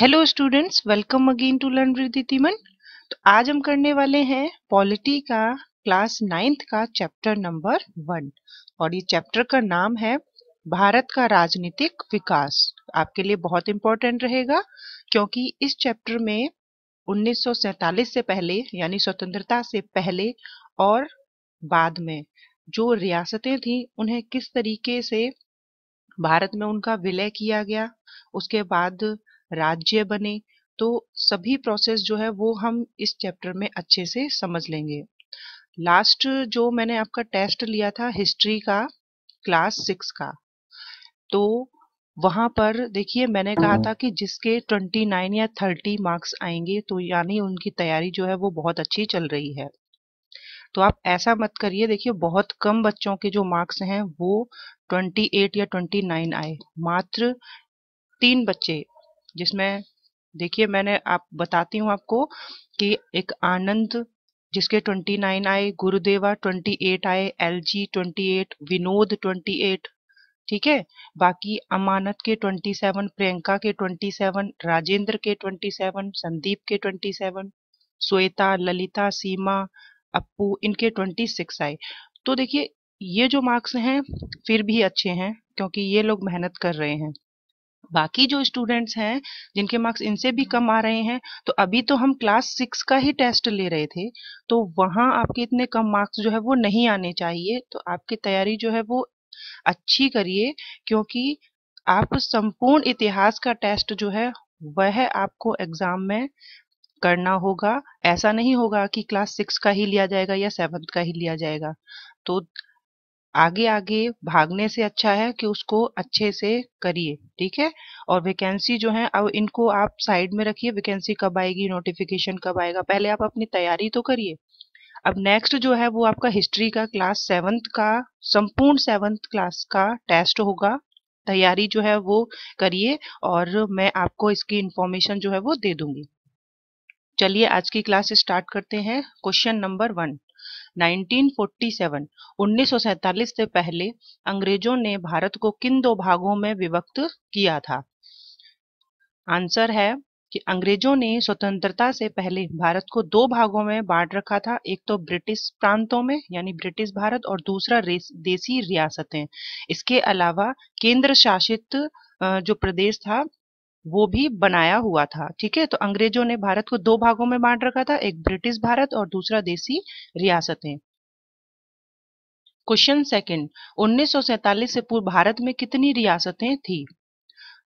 hello students welcome again to learn with तो आज हम करने वाले हैं पॉलिटी का क्लास नाइन्थ का चैप्टर नंबर वन और ये चैप्टर का नाम है भारत का राजनीतिक विकास आपके लिए बहुत इम्पोर्टेंट रहेगा क्योंकि इस चैप्टर में 1947 से पहले यानी स्वतंत्रता से पहले और बाद में जो रियासतें थी उन्हें किस तरीके से भारत में उनका विलय किया गया उसके बाद राज्य बने तो सभी प्रोसेस जो है वो हम इस चैप्टर में अच्छे से समझ लेंगे लास्ट जो मैंने आपका टेस्ट लिया था हिस्ट्री का क्लास सिक्स का तो वहां पर देखिए मैंने कहा था कि जिसके 29 या 30 मार्क्स आएंगे तो यानी उनकी तैयारी जो है वो बहुत अच्छी चल रही है तो आप ऐसा मत करिए देखिए बहुत कम बच्चों के जो मार्क्स हैं वो 28 या 29 आए मात्र तीन बच्चे जिसमें देखिए मैंने आप बताती हूँ आपको कि एक आनंद जिसके 29 आए गुरुदेवा 28 आए एलजी 28 विनोद 28 ठीक है बाकी अमानत के 27 प्रियंका के 27 राजेंद्र के 27 संदीप के 27 श्वेता ललिता सीमा अप्पू इनके 26 आए तो देखिए ये जो मार्क्स हैं फिर भी अच्छे हैं क्योंकि ये लोग मेहनत कर रहे हैं बाकी जो स्टूडेंट्स हैं जिनके मार्क्स इनसे भी कम आ रहे हैं तो अभी तो हम क्लास सिक्स का ही टेस्ट ले रहे थे तो वहाँ आपके इतने कम मार्क्स जो है वो नहीं आने चाहिए तो आपकी तैयारी जो है वो अच्छी करिए क्योंकि आप संपूर्ण इतिहास का टेस्ट जो है वह आपको एग्जाम में करना होगा ऐसा नहीं होगा कि क्लास सिक्स का ही लिया जाएगा या सेवन्थ का ही लिया जाएगा तो आगे आगे भागने से अच्छा है कि उसको अच्छे से करिए ठीक है और वैकेंसी जो है अब इनको आप साइड में रखिए वैकेंसी कब आएगी नोटिफिकेशन कब आएगा पहले आप अपनी तैयारी तो करिए अब नेक्स्ट जो है वो आपका हिस्ट्री का क्लास सेवन्थ का संपूर्ण सेवन्थ क्लास का टेस्ट होगा तैयारी जो है वो करिए और मैं आपको इसकी इन्फॉर्मेशन जो है वो दे दूंगी चलिए आज की क्लास स्टार्ट करते हैं क्वेश्चन नंबर वन 1947 से पहले अंग्रेजों ने भारत को किन दो भागों में विभक्त किया था आंसर है कि अंग्रेजों ने स्वतंत्रता से पहले भारत को दो भागों में बांट रखा था एक तो ब्रिटिश प्रांतों में यानी ब्रिटिश भारत और दूसरा देसी रियासतें इसके अलावा केंद्र शासित जो प्रदेश था वो भी बनाया हुआ था ठीक है तो अंग्रेजों ने भारत को दो भागों में बांट रखा था एक ब्रिटिश भारत और दूसरा देसी रियासतें क्वेश्चन सेकंड 1947 से पूर्व भारत में कितनी रियासतें थी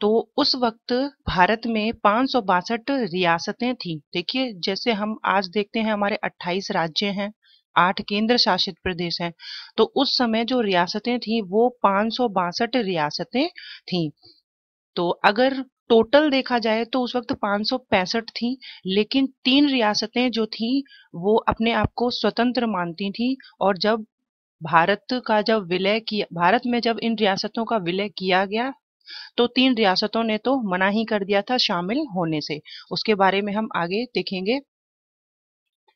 तो उस वक्त भारत में बासठ रियासतें थी देखिए जैसे हम आज देखते हैं हमारे 28 राज्य हैं आठ केंद्र शासित प्रदेश हैं तो उस समय जो रियासतें थी वो पांच रियासतें थी तो अगर टोटल देखा जाए तो उस वक्त पांच थी लेकिन तीन रियासतें जो थी वो अपने आप को स्वतंत्र मानती थी और जब भारत का जब विलय किया भारत में जब इन रियासतों का विलय किया गया तो तीन रियासतों ने तो मना ही कर दिया था शामिल होने से उसके बारे में हम आगे देखेंगे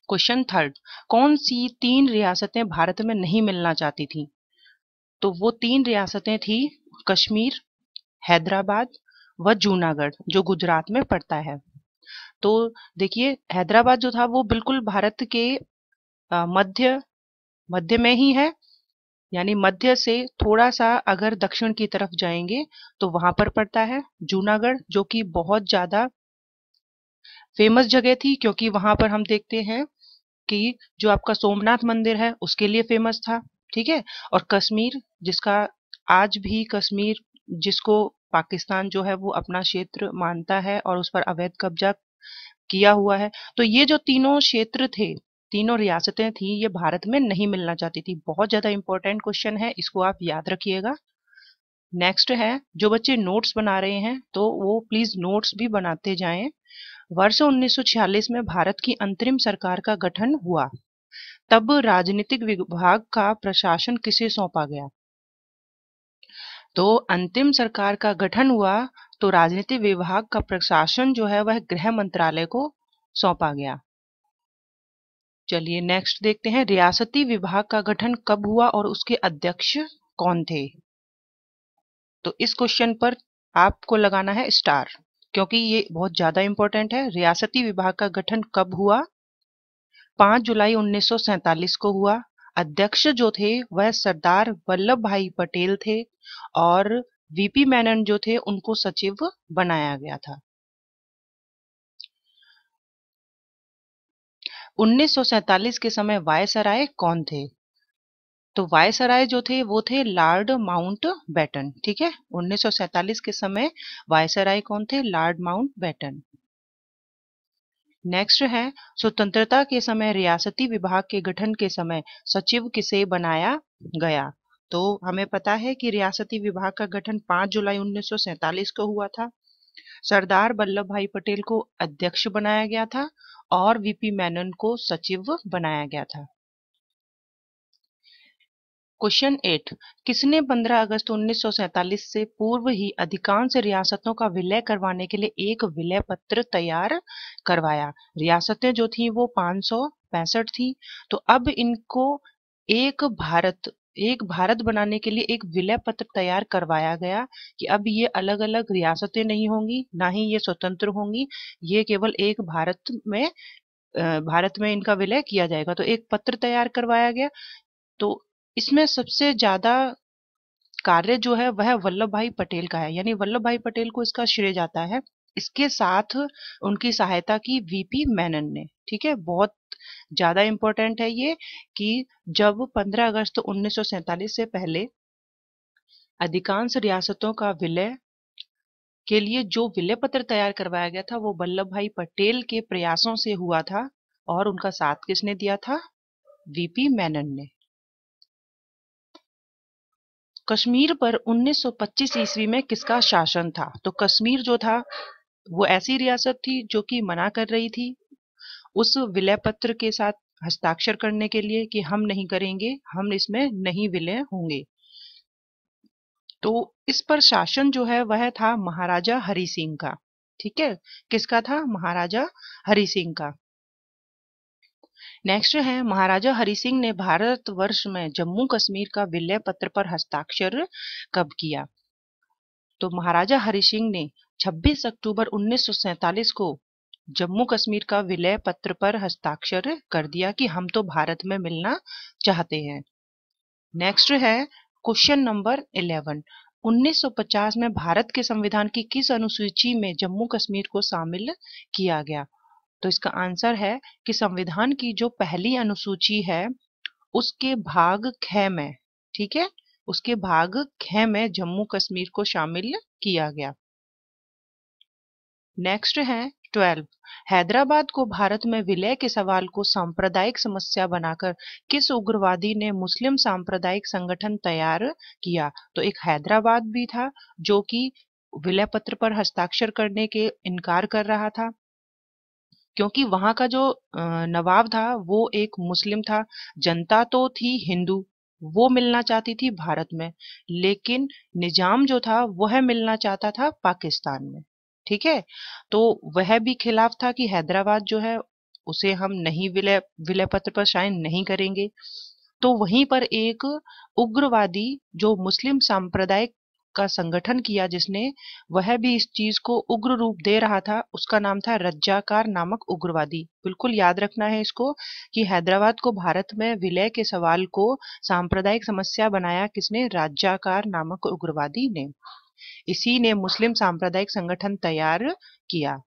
क्वेश्चन थर्ड कौन सी तीन रियासतें भारत में नहीं मिलना चाहती थी तो वो तीन रियासतें थी कश्मीर हैदराबाद व जूनागढ़ जो गुजरात में पड़ता है तो देखिए हैदराबाद जो था वो बिल्कुल भारत के मध्य मध्य में ही है यानी मध्य से थोड़ा सा अगर दक्षिण की तरफ जाएंगे तो वहां पर पड़ता है जूनागढ़ जो कि बहुत ज्यादा फेमस जगह थी क्योंकि वहां पर हम देखते हैं कि जो आपका सोमनाथ मंदिर है उसके लिए फेमस था ठीक है और कश्मीर जिसका आज भी कश्मीर जिसको पाकिस्तान जो है वो अपना क्षेत्र मानता है और उस पर अवैध कब्जा किया हुआ है तो ये जो तीनों क्षेत्र थे तीनों रियासतें थी ये भारत में नहीं मिलना चाहती थी बहुत ज्यादा इंपॉर्टेंट क्वेश्चन है इसको आप याद रखिएगा नेक्स्ट है जो बच्चे नोट्स बना रहे हैं तो वो प्लीज नोट्स भी बनाते जाएं वर्ष 1946 में भारत की अंतरिम सरकार का गठन हुआ तब राजनीतिक विभाग का प्रशासन किसे सौंपा गया तो अंतिम सरकार का गठन हुआ तो राजनीति विभाग का प्रशासन जो है वह गृह मंत्रालय को सौंपा गया चलिए नेक्स्ट देखते हैं रियासती विभाग का गठन कब हुआ और उसके अध्यक्ष कौन थे तो इस क्वेश्चन पर आपको लगाना है स्टार क्योंकि ये बहुत ज्यादा इंपॉर्टेंट है रियासती विभाग का गठन कब हुआ 5 जुलाई 1947 को हुआ अध्यक्ष जो थे वह सरदार वल्लभ भाई पटेल थे और वीपी मैनन जो थे उनको सचिव बनाया गया था 1947 के समय वायसराय कौन थे तो वायसराय जो थे वो थे लॉर्ड माउंट बैटन ठीक है 1947 के समय वायसराय कौन थे लॉर्ड माउंट बैटन नेक्स्ट है स्वतंत्रता के समय रियासती विभाग के गठन के समय सचिव किसे बनाया गया तो हमें पता है कि रियासती विभाग का गठन 5 जुलाई 1947 को हुआ था सरदार वल्लभ भाई पटेल को अध्यक्ष बनाया गया था और वीपी मैनन को सचिव बनाया गया था क्वेश्चन एट किसने 15 अगस्त 1947 से पूर्व ही अधिकांश रियासतों का विलय करवाने के लिए एक विलय पत्र तैयार करवाया रियासतें जो थी वो पांच थी तो अब इनको एक भारत एक भारत बनाने के लिए एक विलय पत्र तैयार करवाया गया कि अब ये अलग अलग रियासतें नहीं होंगी ना ही ये स्वतंत्र होंगी ये केवल एक भारत में भारत में इनका विलय किया जाएगा तो एक पत्र तैयार करवाया गया तो इसमें सबसे ज़्यादा कार्य जो है वह वल्लभ भाई पटेल का है यानी वल्लभ भाई पटेल को इसका श्रेय जाता है इसके साथ उनकी सहायता की वीपी मैनन ने ठीक है बहुत ज़्यादा इम्पोर्टेंट है ये कि जब 15 अगस्त 1947 से पहले अधिकांश रियासतों का विलय के लिए जो विलय पत्र तैयार करवाया गया था वो वल्लभ भाई पटेल के प्रयासों से हुआ था और उनका साथ किसने दिया था वीपी मैनन ने कश्मीर पर 1925 ईस्वी में किसका शासन था तो कश्मीर जो था वो ऐसी रियासत थी जो कि मना कर रही थी उस विलय पत्र के साथ हस्ताक्षर करने के लिए कि हम नहीं करेंगे हम इसमें नहीं विलय होंगे तो इस पर शासन जो है वह था महाराजा हरि सिंह का ठीक है किसका था महाराजा हरि सिंह का नेक्स्ट है महाराजा हरि सिंह ने भारत वर्ष में जम्मू कश्मीर का विलय पत्र पर हस्ताक्षर कब किया तो महाराजा हरि सिंह ने 26 अक्टूबर 1947 को जम्मू कश्मीर का विलय पत्र पर हस्ताक्षर कर दिया कि हम तो भारत में मिलना चाहते हैं नेक्स्ट है क्वेश्चन नंबर 11 1950 में भारत के संविधान की किस अनुसूची में जम्मू कश्मीर को शामिल किया गया तो इसका आंसर है कि संविधान की जो पहली अनुसूची है उसके भाग ख में ठीक है उसके भाग ख में जम्मू कश्मीर को शामिल किया गया नेक्स्ट है ट्वेल्व हैदराबाद को भारत में विलय के सवाल को सांप्रदायिक समस्या बनाकर किस उग्रवादी ने मुस्लिम सांप्रदायिक संगठन तैयार किया तो एक हैदराबाद भी था जो कि विलय पत्र पर हस्ताक्षर करने के इनकार कर रहा था क्योंकि वहां का जो नवाब था वो एक मुस्लिम था जनता तो थी हिंदू वो मिलना चाहती थी भारत में लेकिन निजाम जो था वह मिलना चाहता था पाकिस्तान में ठीक है तो वह भी खिलाफ था कि हैदराबाद जो है उसे हम नहीं विलय विलय पत्र पर साइन नहीं करेंगे तो वहीं पर एक उग्रवादी जो मुस्लिम सांप्रदायिक का संगठन किया जिसने वह भी इस चीज को उग्र रूप दे रहा था उसका नाम था रज्जाकार नामक उग्रवादी बिल्कुल याद रखना है इसको कि हैदराबाद को भारत में विलय के सवाल को सांप्रदायिक समस्या बनाया किसने राज्याकार नामक उग्रवादी ने इसी ने मुस्लिम सांप्रदायिक संगठन तैयार किया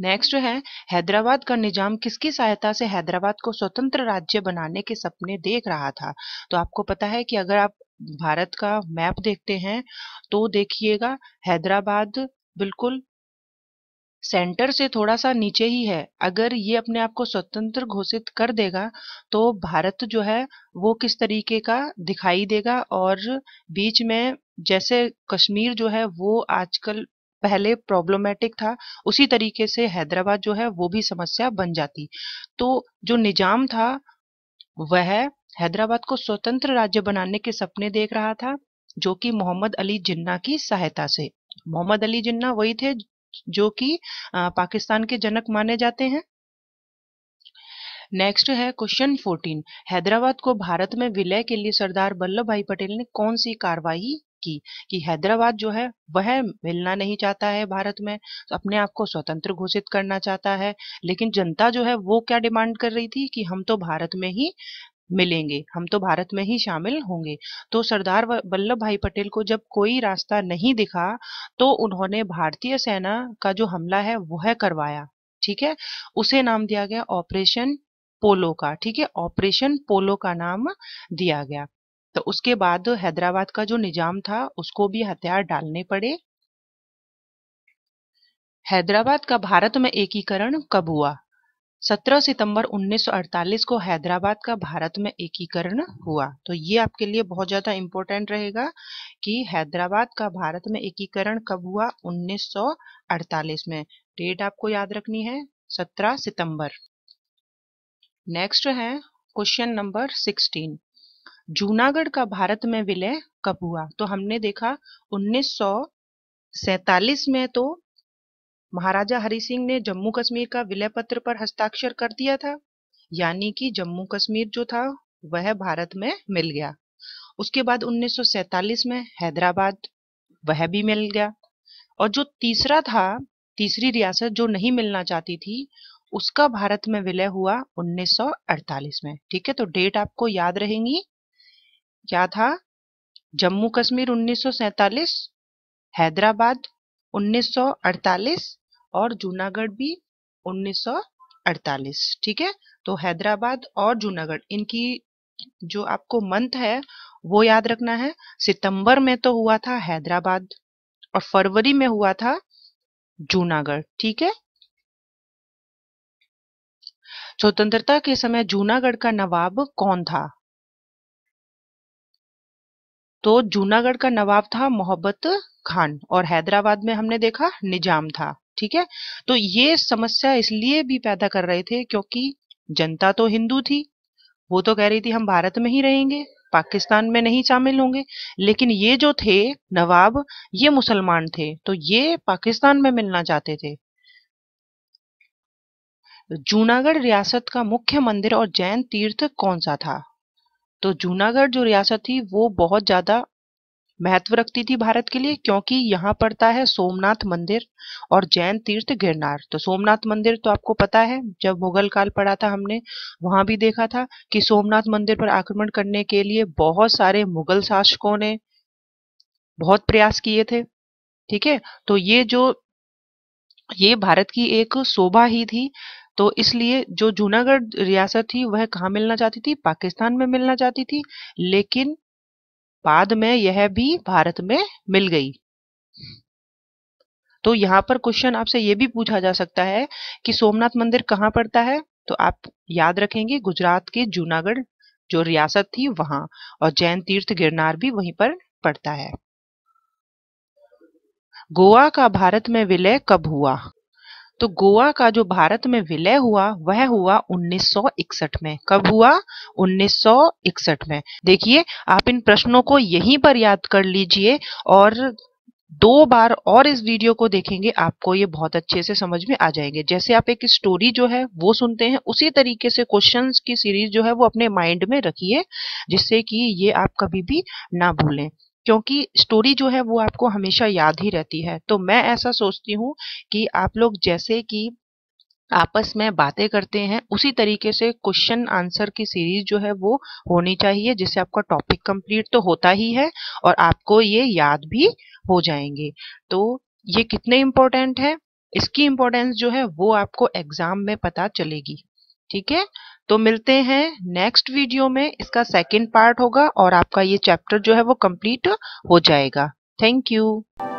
नेक्स्ट है हैदराबाद का निजाम किसकी सहायता से हैदराबाद को स्वतंत्र राज्य बनाने के सपने देख रहा था तो आपको पता है कि अगर आप भारत का मैप देखते हैं तो देखिएगा हैदराबाद बिल्कुल सेंटर से थोड़ा सा नीचे ही है अगर ये अपने आप को स्वतंत्र घोषित कर देगा तो भारत जो है वो किस तरीके का दिखाई देगा और बीच में जैसे कश्मीर जो है वो आजकल पहले प्रॉब्लमेटिक था उसी तरीके से हैदराबाद जो है वो भी समस्या बन जाती तो जो निजाम था वह हैदराबाद को स्वतंत्र राज्य बनाने के सपने देख रहा था जो कि मोहम्मद अली जिन्ना की सहायता से मोहम्मद अली जिन्ना वही थे जो कि पाकिस्तान के जनक माने जाते हैं नेक्स्ट है क्वेश्चन 14 हैदराबाद को भारत में विलय के लिए सरदार वल्लभ भाई पटेल ने कौन सी कार्रवाई की कि हैदराबाद जो है वह मिलना नहीं चाहता है भारत में तो अपने आप को स्वतंत्र घोषित करना चाहता है लेकिन जनता जो है वो क्या डिमांड कर रही थी कि हम तो भारत में ही मिलेंगे हम तो भारत में ही शामिल होंगे तो सरदार वल्लभ भाई पटेल को जब कोई रास्ता नहीं दिखा तो उन्होंने भारतीय सेना का जो हमला है वह करवाया ठीक है उसे नाम दिया गया ऑपरेशन पोलो का ठीक है ऑपरेशन पोलो का नाम दिया गया तो उसके बाद हैदराबाद का जो निजाम था उसको भी हथियार डालने पड़े हैदराबाद का भारत में एकीकरण कब हुआ 17 सितंबर 1948 को हैदराबाद का भारत में एकीकरण हुआ तो ये आपके लिए बहुत ज़्यादा इम्पोर्टेंट रहेगा कि हैदराबाद का भारत में एकीकरण कब हुआ 1948 में डेट आपको याद रखनी है 17 सितंबर नेक्स्ट है क्वेश्चन नंबर 16 जूनागढ़ का भारत में विलय कब हुआ तो हमने देखा उन्नीस में तो महाराजा हरि सिंह ने जम्मू कश्मीर का विलय पत्र पर हस्ताक्षर कर दिया था यानी कि जम्मू कश्मीर जो था वह भारत में मिल गया उसके बाद 1947 में हैदराबाद वह भी मिल गया और जो तीसरा था तीसरी रियासत जो नहीं मिलना चाहती थी उसका भारत में विलय हुआ 1948 में ठीक है तो डेट आपको याद रहेंगी क्या था जम्मू कश्मीर 1947 हैदराबाद 1948 और जूनागढ़ भी 1948 ठीक है तो हैदराबाद और जूनागढ़ इनकी जो आपको मंथ है वो याद रखना है सितंबर में तो हुआ था हैदराबाद और फरवरी में हुआ था जूनागढ़ ठीक है स्वतंत्रता के समय जूनागढ़ का नवाब कौन था तो जूनागढ़ का नवाब था मोहब्बत खान और हैदराबाद में हमने देखा निजाम था ठीक है तो ये समस्या इसलिए भी पैदा कर रहे थे क्योंकि जनता तो हिंदू थी वो तो कह रही थी हम भारत में ही रहेंगे पाकिस्तान में नहीं शामिल होंगे लेकिन ये जो थे नवाब ये मुसलमान थे तो ये पाकिस्तान में मिलना चाहते थे जूनागढ़ रियासत का मुख्य मंदिर और जैन तीर्थ कौन सा था तो जूनागढ़ जो रियासत थी वो बहुत ज्यादा महत्व रखती थी भारत के लिए क्योंकि यहाँ पड़ता है सोमनाथ मंदिर और जैन तीर्थ गिरनार तो सोमनाथ मंदिर तो आपको पता है जब मुगल काल पड़ा था हमने वहां भी देखा था कि सोमनाथ मंदिर पर आक्रमण करने के लिए बहुत सारे मुगल शासकों ने बहुत प्रयास किए थे ठीक है तो ये जो ये भारत की एक शोभा ही थी तो इसलिए जो जूनागढ़ रियासत थी वह कहाँ मिलना चाहती थी पाकिस्तान में मिलना चाहती थी लेकिन बाद में यह भी भारत में मिल गई तो यहाँ पर क्वेश्चन आपसे ये भी पूछा जा सकता है कि सोमनाथ मंदिर कहाँ पड़ता है तो आप याद रखेंगे गुजरात के जूनागढ़ जो रियासत थी वहां और जैन तीर्थ गिरनार भी वहीं पर पड़ता है गोवा का भारत में विलय कब हुआ तो गोवा का जो भारत में विलय हुआ वह हुआ 1961 में कब हुआ 1961 में देखिए आप इन प्रश्नों को यहीं पर याद कर लीजिए और दो बार और इस वीडियो को देखेंगे आपको ये बहुत अच्छे से समझ में आ जाएंगे जैसे आप एक स्टोरी जो है वो सुनते हैं उसी तरीके से क्वेश्चंस की सीरीज जो है वो अपने माइंड में रखिए जिससे कि ये आप कभी भी ना भूलें क्योंकि स्टोरी जो है वो आपको हमेशा याद ही रहती है तो मैं ऐसा सोचती हूँ कि आप लोग जैसे कि आपस में बातें करते हैं उसी तरीके से क्वेश्चन आंसर की सीरीज जो है वो होनी चाहिए जिससे आपका टॉपिक कंप्लीट तो होता ही है और आपको ये याद भी हो जाएंगे तो ये कितने इम्पोर्टेंट है इसकी इम्पोर्टेंस जो है वो आपको एग्जाम में पता चलेगी ठीक है तो मिलते हैं नेक्स्ट वीडियो में इसका सेकेंड पार्ट होगा और आपका ये चैप्टर जो है वो कंप्लीट हो जाएगा थैंक यू